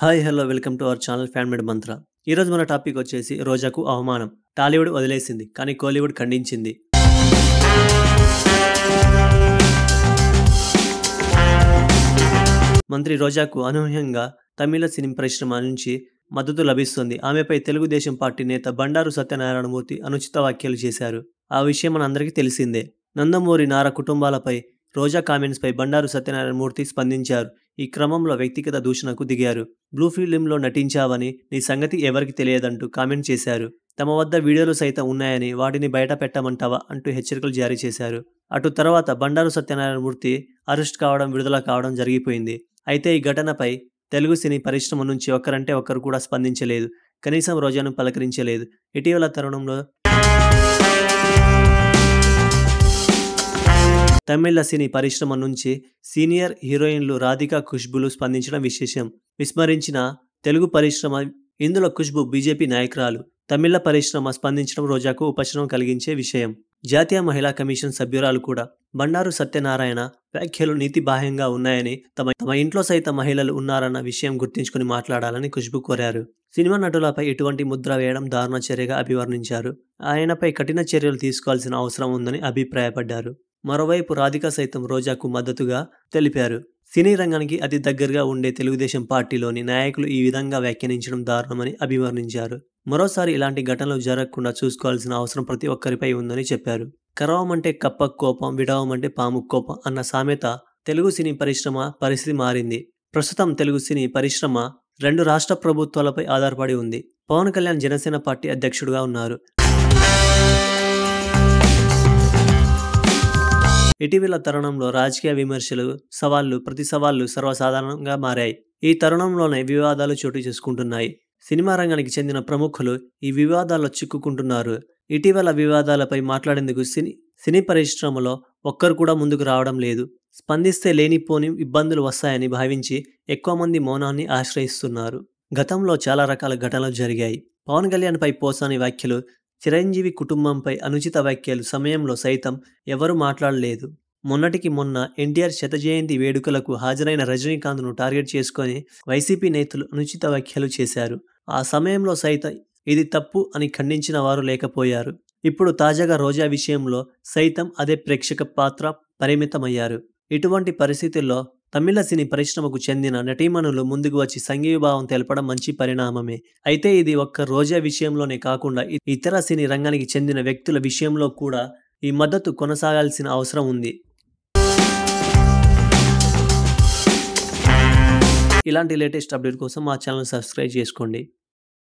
hi hello welcome to our channel fan made Mantra ఈరోజు మన topic వచ్చేసి రోజాకు అవమానం టాలీవుడ్ వదిలేసింది కానీ కోలీవుడ్ ఖండించింది మంత్రి రోజాకు అనూహ్యంగా తమిళ సినిమా పరిశ్రమ నుంచి మద్దతు లభిస్తుంది ఆమెపై తెలుగుదేశం పార్టీ నేత బండారు సత్యనారాయణమూర్తి అనుచిత వ్యాఖ్యలు చేశారు ఆ విషయం అందరికీ తెలిసిందే నందమూరి నార కుటుంబాలపై రోజా కామెంట్స్పై బండారు సత్యనారాయణమూర్తి స్పందించారు ఈ క్రమంలో వ్యక్తిగత దూషణకు దిగారు బ్లూ ఫిలింలో నటించావని నీ సంగతి ఎవరికి తెలియదంటూ కామెంట్ చేశారు తమ వద్ద వీడియోలు సైతం ఉన్నాయని వాటిని బయట పెట్టమంటావా అంటూ హెచ్చరికలు జారీ చేశారు అటు తర్వాత బండారు సత్యనారాయణ మూర్తి అరెస్ట్ కావడం విడుదల కావడం జరిగిపోయింది అయితే ఈ ఘటనపై తెలుగు సినీ పరిశ్రమ నుంచి ఒకరంటే ఒకరు కూడా స్పందించలేదు కనీసం రోజాను పలకరించలేదు ఇటీవల తరుణంలో తమిళ సినీ పరిశ్రమ నుంచి సీనియర్ హీరోయిన్లు రాధికా ఖుష్బులు స్పందించడం విశేషం విస్మరించిన తెలుగు పరిశ్రమ ఇందులో ఖుష్బు బీజేపీ నాయకురాలు తమిళ పరిశ్రమ స్పందించడం రోజాకు ఉపశమనం కలిగించే విషయం జాతీయ మహిళా కమిషన్ సభ్యురాలు కూడా బండారు సత్యనారాయణ వ్యాఖ్యలు నీతి బాహ్యంగా ఉన్నాయని తమ తమ ఇంట్లో సైతం మహిళలు ఉన్నారన్న విషయం గుర్తించుకుని మాట్లాడాలని ఖుష్బు కోరారు సినిమా నటులపై ఎటువంటి ముద్ర వేయడం దారుణ చర్యగా అభివర్ణించారు ఆయనపై కఠిన చర్యలు తీసుకోవాల్సిన అవసరం ఉందని అభిప్రాయపడ్డారు మరోవైపు రాధిక సైతం రోజాకు మద్దతుగా తెలిపారు సినీ రంగానికి అతి దగ్గరగా ఉండే తెలుగుదేశం పార్టీలోని నాయకులు ఈ విధంగా వ్యాఖ్యానించడం దారుణమని అభివర్ణించారు మరోసారి ఇలాంటి ఘటనలు జరగకుండా చూసుకోవాల్సిన అవసరం ప్రతి ఒక్కరిపై ఉందని చెప్పారు కరవమంటే కప్ప కోపం విడవమంటే పాము కోపం అన్న సామెత తెలుగు సినీ పరిశ్రమ పరిస్థితి మారింది ప్రస్తుతం తెలుగు సినీ పరిశ్రమ రెండు రాష్ట్ర ప్రభుత్వాలపై ఆధారపడి ఉంది పవన్ కళ్యాణ్ జనసేన పార్టీ అధ్యక్షుడుగా ఉన్నారు ఇటీవల తరుణంలో రాజకీయ విమర్శలు సవాళ్లు ప్రతి సవాళ్లు సర్వసాధారణంగా మారాయి ఈ తరుణంలోనే వివాదాలు చోటు చేసుకుంటున్నాయి సినిమా రంగానికి చెందిన ప్రముఖులు ఈ వివాదాల్లో చిక్కుకుంటున్నారు ఇటీవల వివాదాలపై మాట్లాడేందుకు సినీ సినీ పరిశ్రమలో ఒక్కరు కూడా ముందుకు రావడం లేదు స్పందిస్తే లేనిపోని ఇబ్బందులు వస్తాయని భావించి ఎక్కువ మంది మౌనాన్ని ఆశ్రయిస్తున్నారు గతంలో చాలా రకాల ఘటనలు జరిగాయి పవన్ కళ్యాణ్పై పోసాని వ్యాఖ్యలు చిరంజీవి కుటుంబంపై అనుచిత వ్యాఖ్యలు సమయంలో సైతం ఎవరూ మాట్లాడలేదు మొన్నటికి మొన్న ఎన్టీఆర్ శతజయంతి వేడుకలకు హాజరైన రజనీకాంత్ను టార్గెట్ చేసుకొని వైసీపీ నేతలు అనుచిత వ్యాఖ్యలు చేశారు ఆ సమయంలో సైతం ఇది తప్పు అని ఖండించిన వారు లేకపోయారు ఇప్పుడు తాజాగా రోజా విషయంలో సైతం అదే ప్రేక్షక పాత్ర పరిమితమయ్యారు ఇటువంటి పరిస్థితుల్లో తమిళ సినీ పరిశ్రమకు చెందిన నటీమణులు ముందుకు వచ్చి సంఘీభావం తెలపడం మంచి పరిణామమే అయితే ఇది ఒక్క రోజా విషయంలోనే కాకుండా ఇతర సినీ రంగానికి చెందిన వ్యక్తుల విషయంలో కూడా ఈ మద్దతు కొనసాగాల్సిన అవసరం ఉంది ఇలాంటి లేటెస్ట్ అప్డేట్ కోసం మా ఛానల్ సబ్స్క్రైబ్ చేసుకోండి